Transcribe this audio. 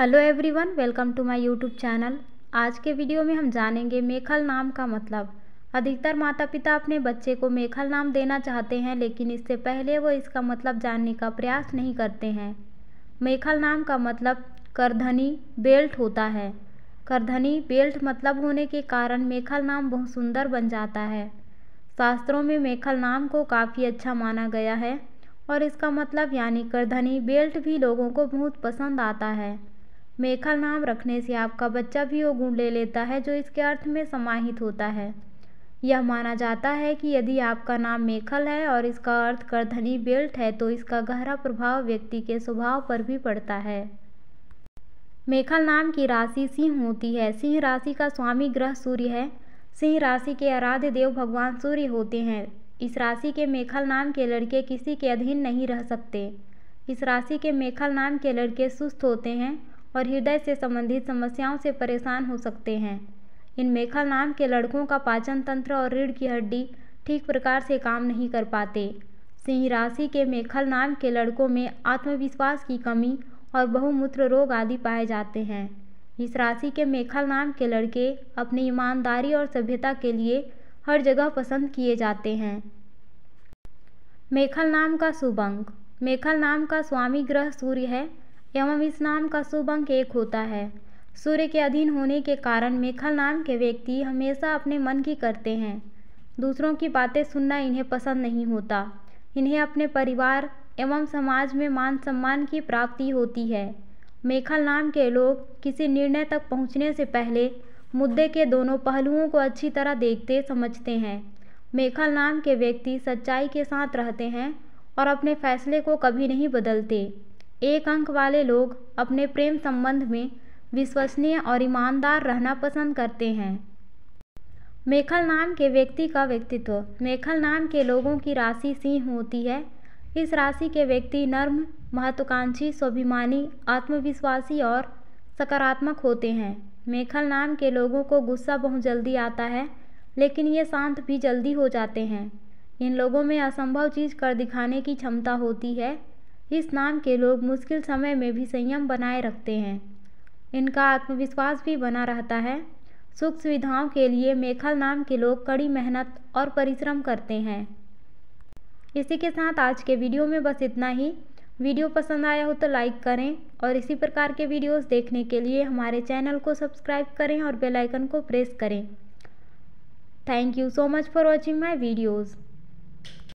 hello everyone welcome to my YouTube channel आज के video में हम जानेंगे मेखल नाम का मतलब अधिकतर माता पिता अपने बच्चे को मेखल नाम देना चाहते हैं लेकिन इससे पहले वो इसका मतलब जानने का प्रयास नहीं करते हैं मेखल नाम का मतलब करधनी बेल्ट होता है करधनी बेल्ट मतलब होने के कारण मेखल नाम बहुत सुंदर बन जाता है शास्त्रों में मेखल नाम को काफ़ी अच्छा माना गया है और इसका मतलब यानी करधनी बेल्ट भी लोगों को बहुत पसंद आता है मेखल नाम रखने से आपका बच्चा भी वो गुण ले लेता है जो इसके अर्थ में समाहित होता है यह माना जाता है कि यदि आपका नाम मेखल है और इसका अर्थ धनी बेल्ट है तो इसका गहरा प्रभाव व्यक्ति के स्वभाव पर भी पड़ता है मेखल नाम की राशि सिंह होती है सिंह राशि का स्वामी ग्रह सूर्य है सिंह राशि के आराध्य देव भगवान सूर्य होते हैं इस राशि के मेखल नाम के लड़के किसी के अधीन नहीं रह सकते इस राशि के मेखल नाम के लड़के सुस्त होते हैं और हृदय से संबंधित समस्याओं से परेशान हो सकते हैं इन मेखल नाम के लड़कों का पाचन तंत्र और रीढ़ की हड्डी ठीक प्रकार से काम नहीं कर पाते सिंह राशि के मेखल नाम के लड़कों में आत्मविश्वास की कमी और बहुमूत्र रोग आदि पाए जाते हैं इस राशि के मेखल नाम के लड़के अपनी ईमानदारी और सभ्यता के लिए हर जगह पसंद किए जाते हैं मेखल नाम का शुभ अंक मेखल नाम का स्वामी ग्रह सूर्य है एवं इस नाम का शुभ अंक एक होता है सूर्य के अधीन होने के कारण मेखल नाम के व्यक्ति हमेशा अपने मन की करते हैं दूसरों की बातें सुनना इन्हें पसंद नहीं होता इन्हें अपने परिवार एवं समाज में मान सम्मान की प्राप्ति होती है मेखल नाम के लोग किसी निर्णय तक पहुंचने से पहले मुद्दे के दोनों पहलुओं को अच्छी तरह देखते समझते हैं मेखल नाम के व्यक्ति सच्चाई के साथ रहते हैं और अपने फैसले को कभी नहीं बदलते एक अंक वाले लोग अपने प्रेम संबंध में विश्वसनीय और ईमानदार रहना पसंद करते हैं मेखल नाम के व्यक्ति का व्यक्तित्व मेखल नाम के लोगों की राशि सिंह होती है इस राशि के व्यक्ति नर्म महत्वाकांक्षी स्वाभिमानी आत्मविश्वासी और सकारात्मक होते हैं मेखल नाम के लोगों को गुस्सा बहुत जल्दी आता है लेकिन ये शांत भी जल्दी हो जाते हैं इन लोगों में असंभव चीज़ कर दिखाने की क्षमता होती है इस नाम के लोग मुश्किल समय में भी संयम बनाए रखते हैं इनका आत्मविश्वास भी बना रहता है सुख सुविधाओं के लिए मेखल नाम के लोग कड़ी मेहनत और परिश्रम करते हैं इसी के साथ आज के वीडियो में बस इतना ही वीडियो पसंद आया हो तो लाइक करें और इसी प्रकार के वीडियोस देखने के लिए हमारे चैनल को सब्सक्राइब करें और बेल आइकन को प्रेस करें thank you so much for watching my videos